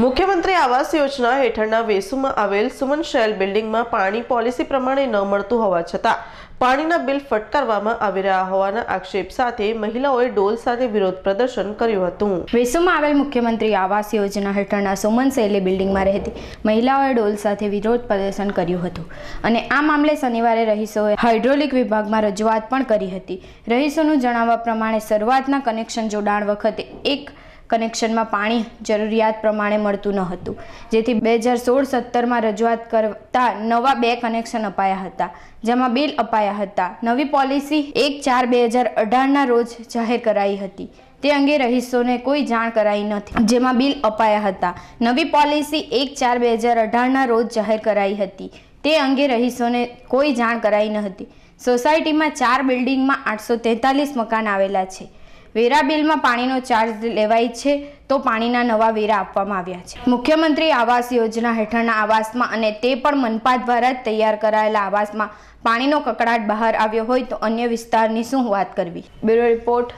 મુખ્યમંત્રી આવાસ યોજના હેઠળના વેસુમાં આવેલ સુમન શેલ બિલ્ડિંગમાં પાણી પોલિસી પ્રમાણે ન મળતું હોવા છતાં પાણીના બિલ ફટકારવામાં આવી રહ્યા હોવાના આક્ષેપ સાથે મહિલાઓએ ડોલ સાથે વિરોધ પ્રદર્શન કર્યું હતું વેસુમાં આવેલ મુખ્યમંત્રી આવાસ યોજના હેઠળના સોમન શૈલી બિલ્ડિંગમાં રહેતી મહિલાઓએ ડોલ સાથે વિરોધ પ્રદર્શન કર્યું હતું અને આ મામલે શનિવારે રહીશોએ હાઇડ્રોલિક વિભાગમાં રજૂઆત પણ કરી હતી રહીશોનું જણાવવા પ્રમાણે શરૂઆતના કનેક્શન જોડાણ વખતે એક કનેક્શનમાં પાણી જરૂરિયાત પ્રમાણે મળતું ન હતું જેથી બે હજાર સોળ સત્તરમાં રજૂઆત કરતા નવા બે કનેક્શન અપાયા હતા જેમાં બિલ અપાયા હતા નવી પોલિસી એક ચાર બે હજાર અઢારના રોજ જાહેર કરાઈ હતી તે અંગે રહીશોને કોઈ જાણ કરાઈ નથી જેમાં બિલ અપાયા હતા નવી પોલિસી એક ચાર બે હજાર અઢારના રોજ જાહેર કરાઈ હતી તે અંગે રહીશોને કોઈ જાણ કરાઈ ન હતી સોસાયટીમાં ચાર બિલ્ડિંગમાં આઠસો તેતાલીસ મકાન આવેલા છે વેરા બિલમાં પાણીનો ચાર્જ લેવાય છે તો પાણીના નવા વેરા આપવામાં આવ્યા છે મુખ્યમંત્રી આવાસ યોજના હેઠળના આવાસમાં અને તે પણ મનપા દ્વારા તૈયાર કરાયેલા આવાસમાં પાણીનો કકડાટ બહાર આવ્યો હોય તો અન્ય વિસ્તારની શું વાત કરવી બ્યુરો રિપોર્ટ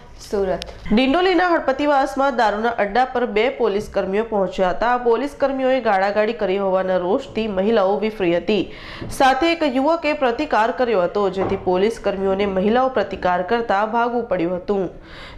કરી હોવાના રોષથી મહિલાઓ વિફરી હતી સાથે એક યુવકે પ્રતિકાર કર્યો હતો જેથી પોલીસ કર્મીઓને મહિલાઓ પ્રતિકાર કરતા ભાગવું પડ્યું હતું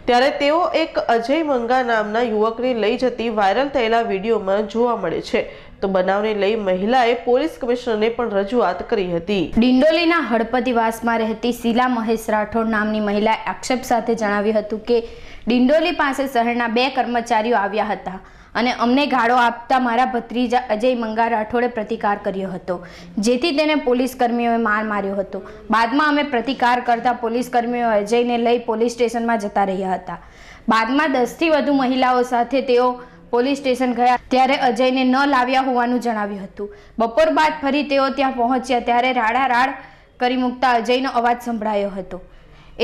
ત્યારે તેઓ એક અજય મંગા નામના યુવક છોકરી લઈ જતી વાયરલ થયેલા વિડીયોમાં જોવા મળે છે તો બનાવને લઈ મહિલાએ પોલીસ કમિશનરને પણ રજૂઆત કરી હતી ડિંડોલીના હડપતિવાસમાં રહેતી શીલા મહેશ રાઠોડ નામની મહિલાએ આક્ષેપ સાથે જણાવ્યું હતું કે ડિંડોલી પાસે શહેરના બે કર્મચારીઓ આવ્યા હતા અને અમને ગાળો આપતા મારા ભત્રીજા અજય મંગા રાઠોડે પ્રતિકાર કર્યો હતો જેથી તેને પોલીસ કર્મીઓએ માર માર્યો હતો બાદમાં અમે પ્રતિકાર કરતા પોલીસ કર્મીઓ અજયને લઈ પોલીસ સ્ટેશનમાં જતા રહ્યા હતા બાદમાં દસથી વધુ મહિલાઓ સાથે તેઓ પોલીસ સ્ટેશન ગયા ત્યારે અજયને ન લાવ્યા હોવાનું જણાવ્યું હતું બપોર બાદ ફરી તેઓ ત્યાં પહોંચ્યા ત્યારે રાડા રાડ કરી મૂકતા અજયનો અવાજ સંભળાયો હતો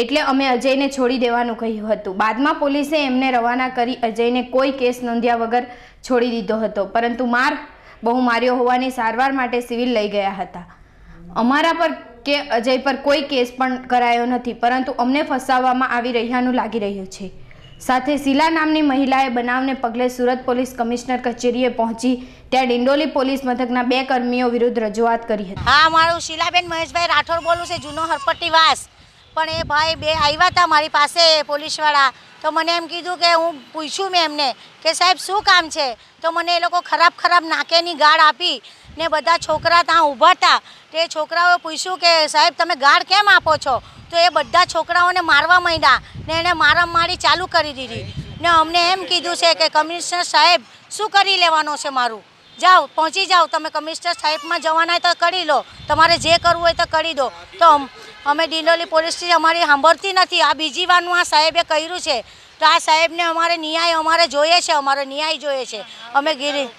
એટલે અમે અજયને છોડી દેવાનું કહ્યું હતું બાદમાં પોલીસે એમને રવાના કરી અજયને કોઈ કેસ નોંધ્યા વગર છોડી દીધો હતો પરંતુ માર બહુ માર્યો હોવાની સારવાર માટે સિવિલ લઈ ગયા હતા અમારા પર કે અજય પર કોઈ કેસ પણ કરાયો નથી પરંતુ અમને ફસાવવામાં આવી રહ્યાનું લાગી રહ્યું છે સાથે શીલા નામની મહિલાએ બનાવને પગલે સુરત પોલીસ કમિશનર કચેરીએ પહોંચી ત્યાં ડિંડોલી પોલીસ મથકના બે કર્મીઓ વિરુદ્ધ રજૂઆત કરી હતી આ મારું શીલાબેન મહેશભાઈ રાઠોડ બોલું છે જૂનો હરપટ્ટી વાસ પણ એ ભાઈ બે આવ્યા હતા મારી પાસે પોલીસવાળા તો મને એમ કીધું કે હું પૂછ્યું મેં એમને કે સાહેબ શું કામ છે તો મને એ લોકો ખરાબ ખરાબ નાકેની ગાળ આપી ને બધા છોકરા ત્યાં ઊભા હતા તો એ છોકરાઓએ પૂછ્યું કે સાહેબ તમે ગાળ કેમ આપો છો તો એ બધા છોકરાઓને મારવા માંડ્યા ને એને મારા મારી ચાલુ કરી દીધી ને અમને એમ કીધું છે કે કમિશનર સાહેબ શું કરી લેવાનો છે મારું જાઓ પહોંચી જાઓ તમે કમિશનર સાહેબમાં જવાના તો કરી લો તમારે જે કરવું હોય તો કરી દો તો અમે ડિંડોલી પોલીસથી અમારી સાંભળતી નથી આ બીજી વારનું આ સાહેબે કર્યું છે તો આ સાહેબને અમારે ન્યાય અમારે જોઈએ છે અમારો ન્યાય જોઈએ છે અમે ગીરી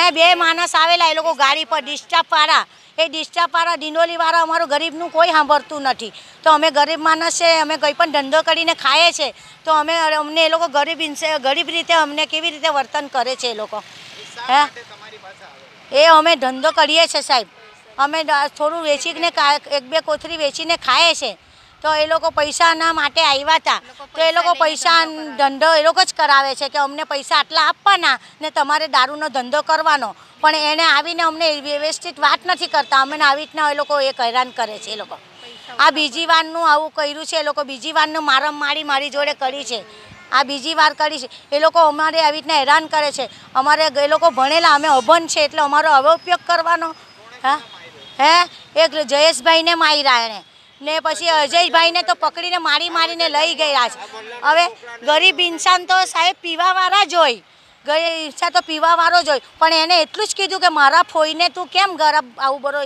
એ બે માણસ આવેલા એ લોકો ગાડી પર ડિસ્ટર્બ ડિસ્ટર્બવાળા એ ડિસ્ટર્બ ડિસ્ટર્બવાળા ડિંડોલીવાળા અમારું ગરીબનું કોઈ સાંભળતું નથી તો અમે ગરીબ માણસ છે અમે કંઈ પણ ધંધો કરીને ખાઈએ છીએ તો અમે અમને એ લોકો ગરીબ ગરીબ રીતે અમને કેવી રીતે વર્તન કરે છે એ લોકો હે એ અમે ધંધો કરીએ છીએ સાહેબ અમે થોડું વેચીને એક બે કોથરી વેચીને ખાઈએ છીએ તો એ લોકો પૈસાના માટે આવ્યા હતા તો એ લોકો પૈસા ધંધો એ લોકો જ કરાવે છે કે અમને પૈસા આટલા આપવાના ને તમારે દારૂનો ધંધો કરવાનો પણ એને આવીને અમને વ્યવસ્થિત વાત નથી કરતા અમને આવી રીતના એ લોકો એ હેરાન કરે છે એ લોકો આ બીજી વારનું આવું કર્યું છે એ લોકો બીજી વારનું મારમ મારી મારી જોડે કરી છે આ બીજી વાર કરી છે એ લોકો અમારે આવી રીતના હેરાન કરે છે અમારે એ લોકો ભણેલા અમે અભન છે એટલે અમારો હવે ઉપયોગ કરવાનો હા હે એ જયેશભાઈને માર્યા એણે ને પછી અજયભાઈને તો પકડીને મારી મારીને લઈ ગયા છે હવે ગરીબ ઇન્સાન તો સાહેબ પીવાવાળા જ હોય ગઈ ઈચ્છા તો પીવાવાળો જ હોય પણ એને એટલું જ કીધું કે મારા ફોઈને તું કેમ ગરબ આવું બધો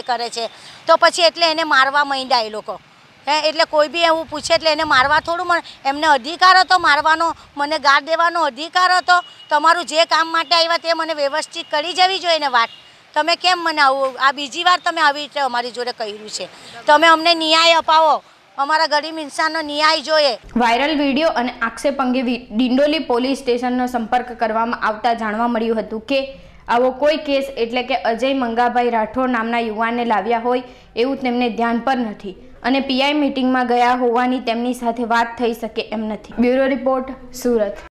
એ કરે છે તો પછી એટલે એને મારવા માંડ્યા એ લોકો હે એટલે કોઈ બી એવું પૂછે એટલે એને મારવા થોડું મને એમને અધિકાર હતો મારવાનો મને ગાળ દેવાનો અધિકાર હતો તમારું જે કામ માટે આવ્યા તે મને વ્યવસ્થિત કરી જવી જોઈએ ને વાત તમે કેમ મને આવું આ બીજી વાર તમે આવી રીતે અમારી જોડે કર્યું છે તમે અમને ન્યાય અપાવો અમારા ગરીબ ઇન્સાનનો ન્યાય જોઈએ વાયરલ વિડીયો અને આક્ષેપ અંગે ડિંડોલી પોલીસ સ્ટેશનનો સંપર્ક કરવામાં આવતા જાણવા મળ્યું હતું કે આવો કોઈ કેસ એટલે કે અજય મંગાભાઈ રાઠોડ નામના યુવાનને લાવ્યા હોય એવું તેમને ધ્યાન પર નથી અને પીઆઈ મીટિંગમાં ગયા હોવાની તેમની સાથે વાત થઈ શકે એમ નથી બ્યુરો રિપોર્ટ સુરત